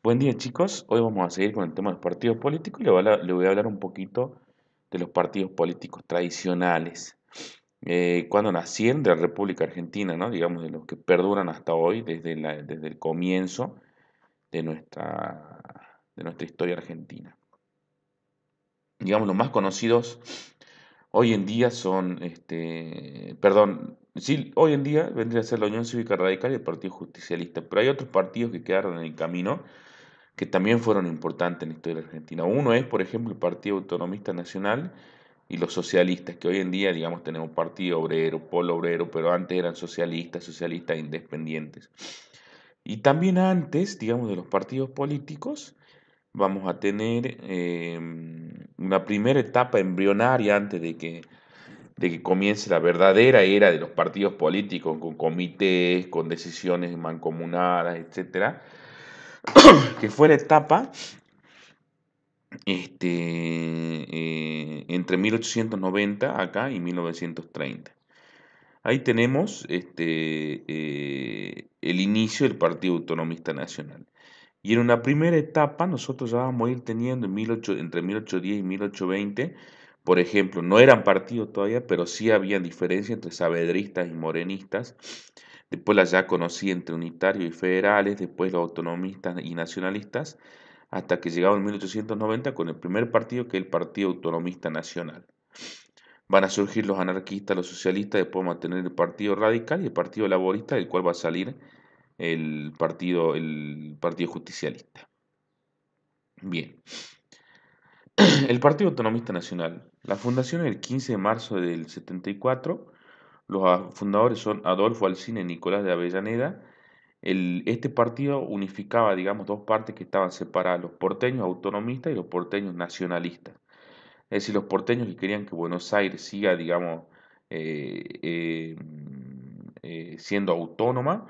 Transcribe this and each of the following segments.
Buen día chicos, hoy vamos a seguir con el tema de los partidos políticos y le voy a hablar un poquito de los partidos políticos tradicionales. Eh, cuando nacieron de la República Argentina, ¿no? digamos de los que perduran hasta hoy, desde, el comienzo de nuestra, historia argentina. Digamos, los más conocidos hoy en día son, este, perdón, Sí, hoy en día vendría a ser la Unión Cívica Radical y el Partido Justicialista, pero hay otros partidos que quedaron en el camino que también fueron importantes en la historia de la Argentina. Uno es, por ejemplo, el Partido Autonomista Nacional y los socialistas, que hoy en día, digamos, tenemos Partido Obrero, Polo Obrero, pero antes eran socialistas, socialistas independientes. Y también antes, digamos, de los partidos políticos, vamos a tener em, una primera etapa embrionaria antes de que de que comience la verdadera era de los partidos políticos con comités, con decisiones mancomunadas, etcétera, que fue la etapa este, eh, entre 1890 acá y 1930. Ahí tenemos este, eh, el inicio del Partido Autonomista Nacional. Y en una primera etapa nosotros ya vamos a ir teniendo entre 1810 y 1820 por ejemplo, no eran partidos todavía, pero sí había diferencia entre sabedristas y morenistas. Después las ya conocí entre unitarios y federales, después los autonomistas y nacionalistas, hasta que llegaba en 1890 con el primer partido, que es el Partido Autonomista Nacional. Van a surgir los anarquistas, los socialistas, después vamos a tener el Partido Radical y el Partido Laborista, del cual va a salir el Partido, el partido Justicialista. Bien. El Partido Autonomista Nacional la fundación el 15 de marzo del 74, los fundadores son Adolfo Alcine y Nicolás de Avellaneda. El, este partido unificaba, digamos, dos partes que estaban separadas, los porteños autonomistas y los porteños nacionalistas. Es decir, los porteños que querían que Buenos Aires siga, digamos, eh, eh, eh, siendo autónoma,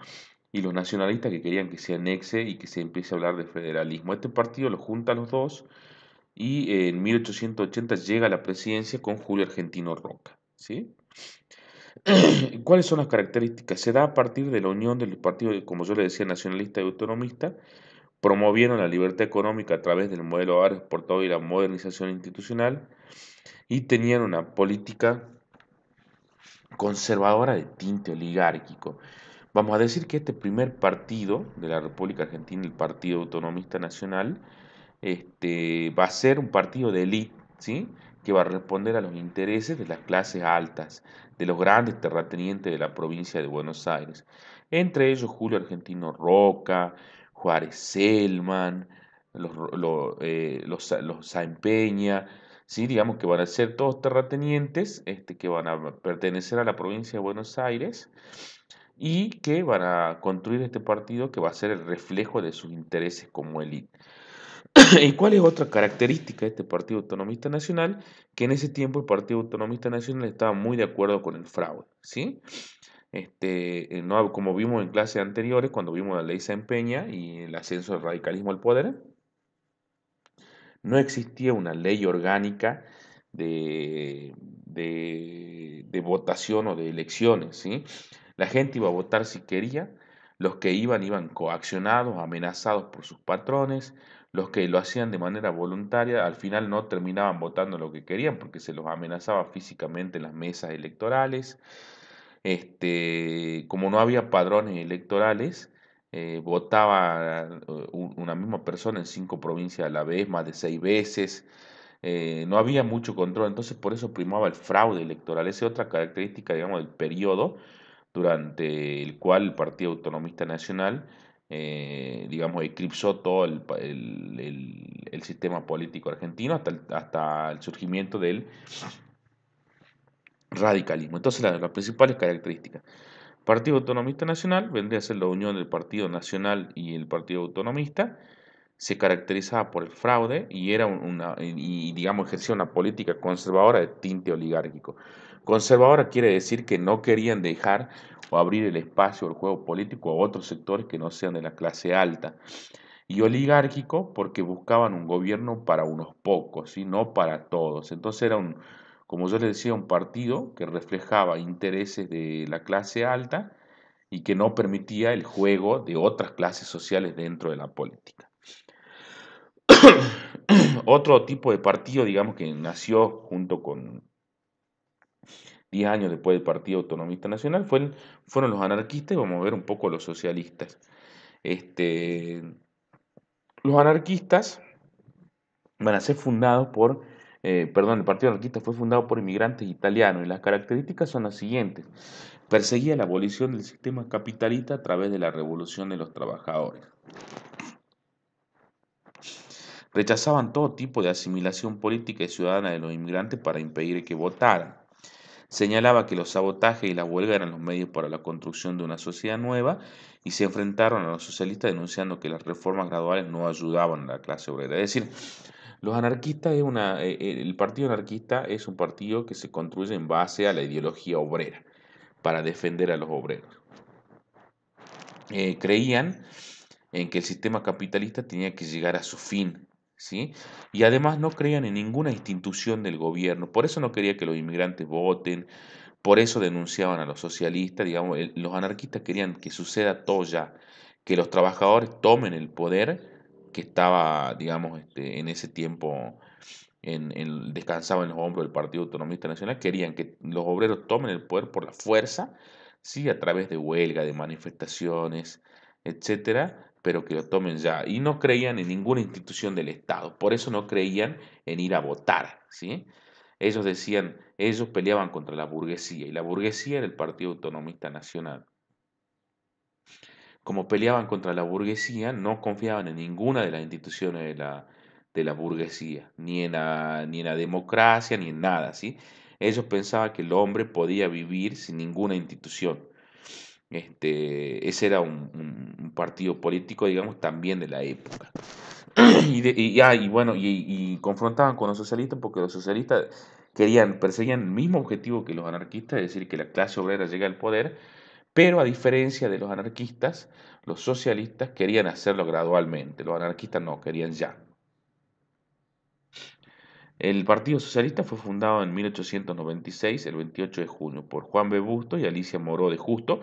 y los nacionalistas que querían que se anexe y que se empiece a hablar de federalismo. Este partido lo junta a los dos y en 1880 llega a la presidencia con Julio Argentino Roca. ¿sí? ¿Cuáles son las características? Se da a partir de la unión del partido, como yo le decía, nacionalista y autonomista, promovieron la libertad económica a través del modelo agroexportado y la modernización institucional y tenían una política conservadora de tinte oligárquico. Vamos a decir que este primer partido de la República Argentina, el Partido Autonomista Nacional, este, va a ser un partido de élite, ¿sí? que va a responder a los intereses de las clases altas, de los grandes terratenientes de la provincia de Buenos Aires, entre ellos Julio Argentino Roca, Juárez Selman, los, eh, los, los, ¿sí? digamos que van a ser todos terratenientes este, que van a pertenecer a la provincia de Buenos Aires y que van a construir este partido que va a ser el reflejo de sus intereses como élite. ¿Y cuál es otra característica de este Partido Autonomista Nacional? Que en ese tiempo el Partido Autonomista Nacional estaba muy de acuerdo con el fraude, ¿sí? Este, eh, no, como vimos en clases anteriores, cuando vimos la ley San y el ascenso del radicalismo al poder, no existía una ley orgánica de, de votación o de elecciones, ¿sí? La gente iba a votar si quería, los que iban iban coaccionados, amenazados por sus patrones, los que lo hacían de manera voluntaria al final no terminaban votando lo que querían porque se los amenazaba físicamente en las mesas electorales. Este, como no había padrones electorales, eh, votaba eh, una misma persona en cinco provincias a la vez, más de seis veces. Eh, no había mucho control, entonces por eso primaba el fraude electoral. Esa es otra característica, digamos, del periodo durante el cual el Partido Autonomista Nacional eh, digamos, eclipsó todo el, el, sistema político argentino hasta el, hasta el surgimiento del radicalismo. Entonces, las, principales características. Partido Autonomista Nacional vendría a ser la unión del Partido Nacional y el Partido Autonomista. Se caracterizaba por el fraude y era una, y digamos ejercía una política conservadora de tinte oligárquico. Conservadora quiere decir que no querían dejar o abrir el espacio o el juego político a otros sectores que no sean de la clase alta. Y oligárquico porque buscaban un gobierno para unos pocos y no para todos. Entonces era un, como yo les decía, un partido que reflejaba intereses de la clase alta y que no permitía el juego de otras clases sociales dentro de la política. Otro tipo de partido, digamos, que nació junto con Diez años después del Partido Autonomista Nacional fueron, los anarquistas y vamos a ver un poco los socialistas. Este, los anarquistas van a ser fundados por, eh, perdón, el Partido Anarquista fue fundado por inmigrantes italianos y las características son las siguientes. Perseguía la abolición del sistema capitalista a través de la revolución de los trabajadores. Rechazaban todo tipo de asimilación política y ciudadana de los inmigrantes para impedir que votaran señalaba que los sabotajes y la huelga eran los medios para la construcción de una sociedad nueva y se enfrentaron a los socialistas denunciando que las reformas graduales no ayudaban a la clase obrera. Es decir, los anarquistas es una, eh, eh, el partido anarquista es un partido que se construye en base a la ideología obrera para defender a los obreros. Eh, creían en que el sistema capitalista tenía que llegar a su fin y además no creían en ninguna institución del gobierno, por eso no quería que los inmigrantes voten, por eso denunciaban a los socialistas, digamos, los anarquistas querían que suceda todo ya, que los trabajadores tomen el poder que estaba, digamos, este, en ese tiempo en, en, descansaba en los hombros del Partido Autonomista Nacional, querían que los obreros tomen el poder por la fuerza, ¿sí? a través de huelga, de manifestaciones, etcétera, pero que lo tomen ya. Y no creían en ninguna institución del Estado, por eso no creían en ir a votar. ¿sí? Ellos decían, ellos peleaban contra la burguesía, y la burguesía era el Partido Autonomista Nacional. Como peleaban contra la burguesía, no confiaban en ninguna de las instituciones de la, burguesía, ni en la, ni en la democracia, ni en nada. ¿sí? Ellos pensaban que el hombre podía vivir sin ninguna institución este, ese era un, partido político, digamos, también de la época. Ah, y, bueno, y, confrontaban con los socialistas porque los socialistas querían, perseguían el mismo objetivo que los anarquistas, es decir, que la clase obrera llega al poder, pero a diferencia de los anarquistas, los socialistas querían hacerlo gradualmente, los anarquistas no, querían ya. El Partido Socialista fue fundado en 1896, el 28 de junio, por Juan B. Busto y Alicia Moró de Justo,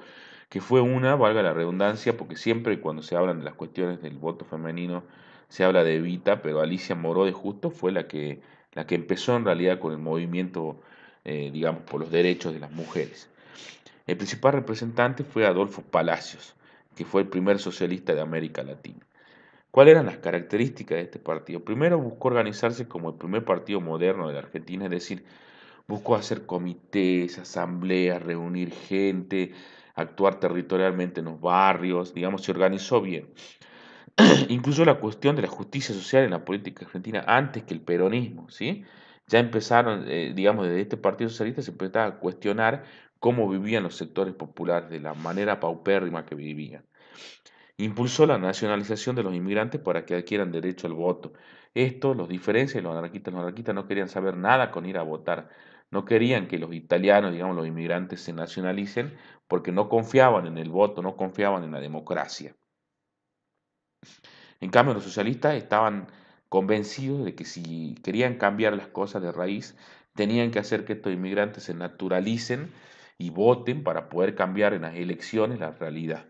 que fue una, valga la redundancia, porque siempre cuando se hablan de las cuestiones del voto femenino se habla de Evita, pero Alicia Moró de Justo fue la que, la que empezó en realidad con el movimiento, eh, digamos, por los derechos de las mujeres. El principal representante fue Adolfo Palacios, que fue el primer socialista de América Latina. ¿Cuáles eran las características de este partido? Primero buscó organizarse como el primer partido moderno de la Argentina, es decir, buscó hacer comités, asambleas, reunir gente, actuar territorialmente en los barrios, digamos, se organizó bien. Incluso la cuestión de la justicia social en la política argentina antes que el peronismo, ¿sí? Ya empezaron, eh, digamos, desde este Partido Socialista se empezaba a cuestionar cómo vivían los sectores populares, de la manera paupérrima que vivían. Impulsó la nacionalización de los inmigrantes para que adquieran derecho al voto. Esto los diferencias, los anarquistas. Los anarquistas no querían saber nada con ir a votar no querían que los italianos, digamos, los inmigrantes se nacionalicen porque no confiaban en el voto, no confiaban en la democracia. En cambio, los socialistas estaban convencidos de que si querían cambiar las cosas de raíz, tenían que hacer que estos inmigrantes se naturalicen y voten para poder cambiar en las elecciones la realidad.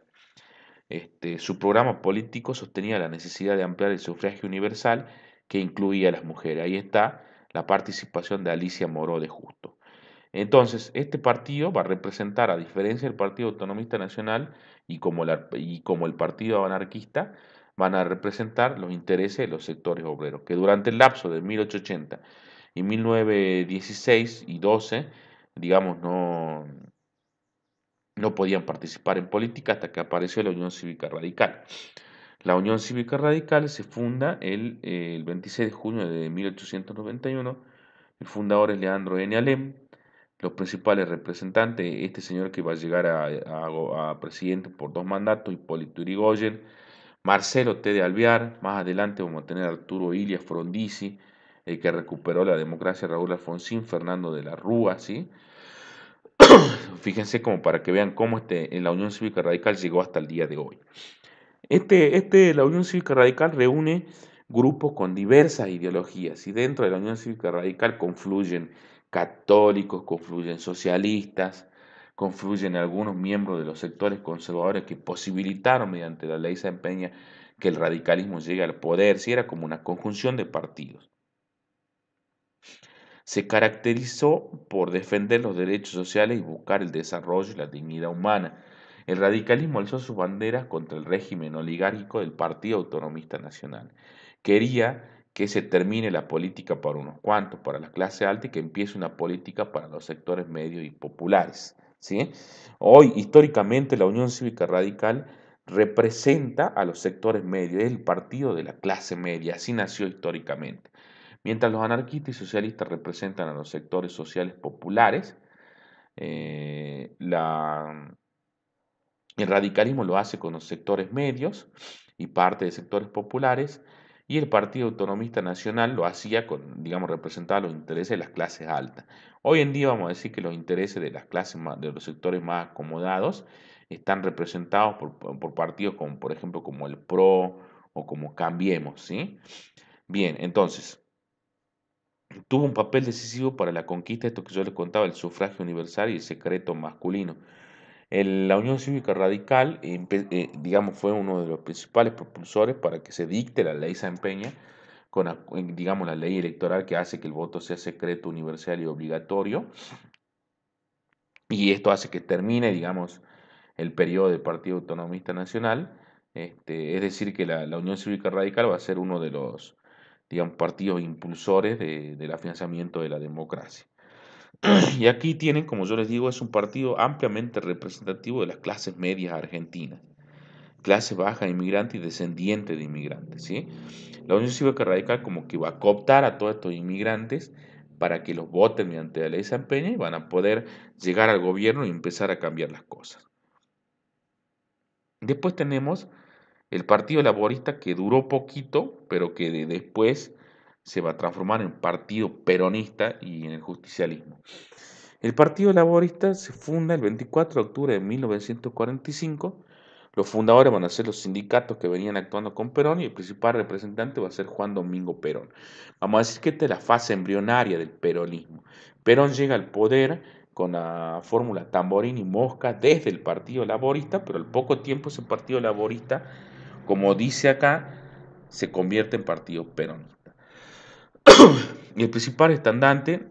Este, su programa político sostenía la necesidad de ampliar el sufragio universal que incluía a las mujeres. Ahí está la participación de Alicia Moró de Justo. Entonces, este partido va a representar, a diferencia del Partido Autonomista Nacional y como, el Partido Anarquista, van a representar los intereses de los sectores obreros, que durante el lapso de 1880 y 1916 y 12, digamos, no, no podían participar en política hasta que apareció la Unión Cívica Radical. La Unión Cívica Radical se funda el, 26 eh, de junio de 1891. El fundador es Leandro N. Alem. Los principales representantes, este señor que va a llegar a, presidente por dos mandatos, Hipólito Yrigoyen, Marcelo T. de Alvear, más adelante vamos a tener Arturo Ilias Frondizi, el que recuperó la democracia, Raúl Alfonsín, Fernando de la Rúa, ¿sí? Fíjense como para que vean cómo este, en la Unión Cívica Radical llegó hasta el día de hoy. Este, este, la Unión Cívica Radical reúne grupos con diversas ideologías y dentro de la Unión Cívica Radical confluyen católicos, confluyen socialistas, confluyen algunos miembros de los sectores conservadores que posibilitaron mediante la ley San Peña que el radicalismo llegue al poder, si era como una conjunción de partidos. Se caracterizó por defender los derechos sociales y buscar el desarrollo y la dignidad humana, el radicalismo alzó sus banderas contra el régimen oligárquico del Partido Autonomista Nacional. Quería que se termine la política para unos cuantos, para la clase alta, y que empiece una política para los sectores medios y populares. ¿sí? Hoy, históricamente, la Unión Cívica Radical representa a los sectores medios, es el partido de la clase media, así nació históricamente. Mientras los anarquistas y socialistas representan a los sectores sociales populares, eh, la, el radicalismo lo hace con los sectores medios y parte de sectores populares, y el Partido Autonomista Nacional lo hacía con, digamos, representaba los intereses de las clases altas. Hoy en día vamos a decir que los intereses de las clases más, de los sectores más acomodados están representados por, partidos como, por ejemplo, como el PRO o como Cambiemos, ¿sí? Bien, entonces, tuvo un papel decisivo para la conquista, de esto que yo les contaba, el sufragio universal y el secreto masculino la Unión Cívica Radical, eh, digamos, fue uno de los principales propulsores para que se dicte la ley San Peña, con, eh, digamos, la ley electoral que hace que el voto sea secreto, universal y obligatorio. Y esto hace que termine, digamos, el periodo del Partido Autonomista Nacional. Este, es decir, que la, Unión Cívica Radical va a ser uno de los digamos, partidos impulsores del afianzamiento de la democracia. Y aquí tienen, como yo les digo, es un partido ampliamente representativo de las clases medias argentinas, clase baja, inmigrante y descendiente de inmigrantes. ¿sí? La Unión Cívica Radical como que va a cooptar a todos estos inmigrantes para que los voten mediante la ley de San Peña y van a poder llegar al gobierno y empezar a cambiar las cosas. Después tenemos el Partido Laborista que duró poquito, pero que de después se va a transformar en partido peronista y en el justicialismo. El Partido Laborista se funda el 24 de octubre de 1945. Los fundadores van a ser los sindicatos que venían actuando con Perón y el principal representante va a ser Juan Domingo Perón. Vamos a decir que esta es la fase embrionaria del peronismo. Perón llega al poder con la fórmula tamborín y mosca desde el Partido Laborista, pero al poco tiempo ese Partido Laborista, como dice acá, se convierte en partido peronista y el principal estandante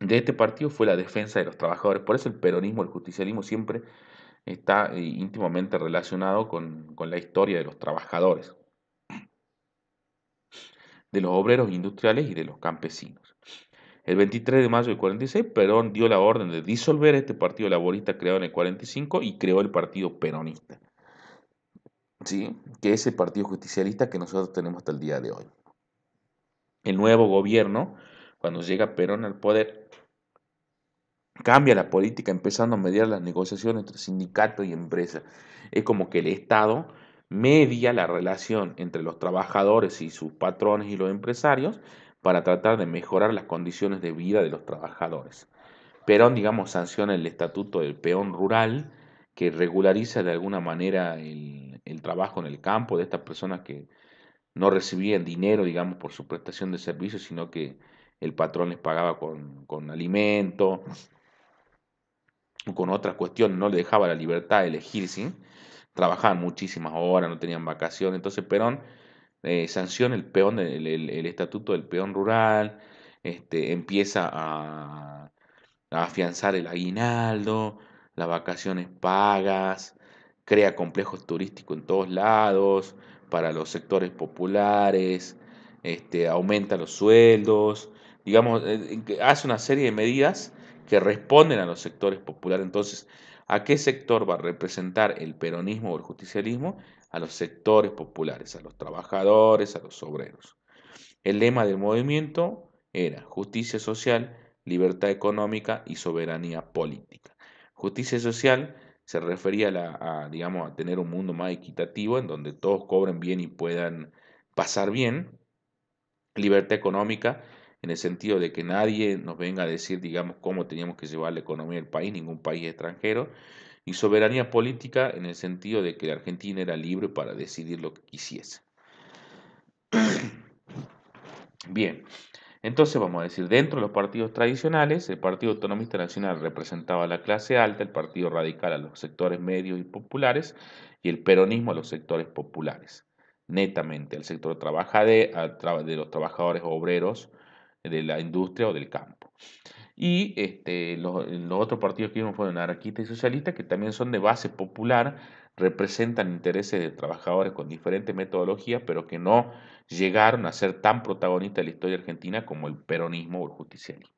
de este partido fue la defensa de los trabajadores. Por eso el peronismo, el justicialismo siempre está eh, íntimamente relacionado con, la historia de los trabajadores, de los obreros industriales y de los campesinos. El 23 de mayo del 46, Perón dio la orden de disolver este partido laborista creado en el 45 y creó el partido peronista, ¿sí? que es el partido justicialista que nosotros tenemos hasta el día de hoy el nuevo gobierno, cuando llega Perón al poder, cambia la política empezando a mediar las negociaciones entre sindicato y empresa. Es como que el Estado media la relación entre los trabajadores y sus patrones y los empresarios para tratar de mejorar las condiciones de vida de los trabajadores. Perón, digamos, sanciona el estatuto del peón rural que regulariza de alguna manera el trabajo en el campo de estas personas que, no recibían dinero, digamos, por su prestación de servicios, sino que el patrón les pagaba con, alimento con otras cuestiones, no le dejaba la libertad de elegir, Trabajaban muchísimas horas, no tenían vacaciones, entonces Perón eh, sanciona el, peón, estatuto del peón rural, este, empieza a, a afianzar el aguinaldo, las vacaciones pagas, crea complejos turísticos en todos lados, para los sectores populares, este, aumenta los sueldos, digamos, eh, hace una serie de medidas que responden a los sectores populares. Entonces, ¿a qué sector va a representar el peronismo o el justicialismo? A los sectores populares, a los trabajadores, a los obreros. El lema del movimiento era justicia social, libertad económica y soberanía política. Justicia social se refería a, la, digamos, a tener un mundo más equitativo en donde todos cobren bien y puedan pasar bien. Libertad económica, en el sentido de que nadie nos venga a decir, digamos, cómo teníamos que llevar la economía del país, ningún país extranjero. Y soberanía política, en el sentido de que la Argentina era libre para decidir lo que quisiese. Bien, entonces vamos a decir, dentro de los partidos tradicionales, el Partido Autonomista Nacional representaba a la clase alta, el Partido Radical a los sectores medios y populares y el peronismo a los sectores populares, netamente al sector través de los trabajadores obreros de la industria o del campo. Y este, los, otros partidos que vimos fueron anarquistas y socialistas, que también son de base popular, representan intereses de trabajadores con diferentes metodologías, pero que no llegaron a ser tan protagonistas de la historia argentina como el peronismo o el justicialismo.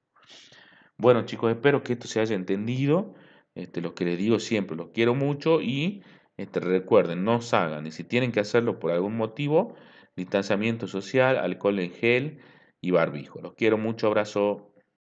Bueno, chicos, espero que esto se haya entendido. Este, que les digo siempre, los quiero mucho y este, recuerden, no salgan. Y si tienen que hacerlo por algún motivo, distanciamiento social, alcohol en gel y barbijo. Los quiero mucho, abrazo.